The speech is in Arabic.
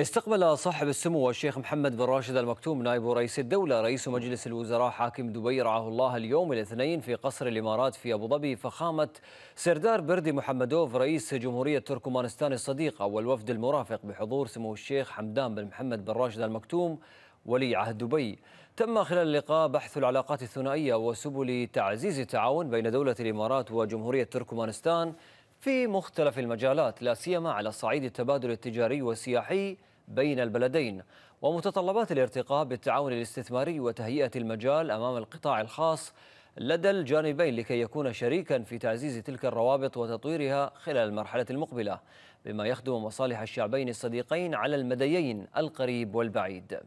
استقبل صاحب السمو الشيخ محمد بن راشد المكتوم نائب رئيس الدولة رئيس مجلس الوزراء حاكم دبي رعاه الله اليوم الاثنين في قصر الإمارات في أبو ظبي فخامة سردار بردي محمدوف رئيس جمهورية تركمانستان الصديقة والوفد المرافق بحضور سمو الشيخ حمدان بن محمد بن راشد المكتوم ولي عهد دبي تم خلال اللقاء بحث العلاقات الثنائية وسبل تعزيز التعاون بين دولة الإمارات وجمهورية تركمانستان في مختلف المجالات لا سيما على صعيد التبادل التجاري والسياحي بين البلدين ومتطلبات الارتقاء بالتعاون الاستثماري وتهيئة المجال أمام القطاع الخاص لدى الجانبين لكي يكون شريكا في تعزيز تلك الروابط وتطويرها خلال المرحلة المقبلة بما يخدم مصالح الشعبين الصديقين على المديين القريب والبعيد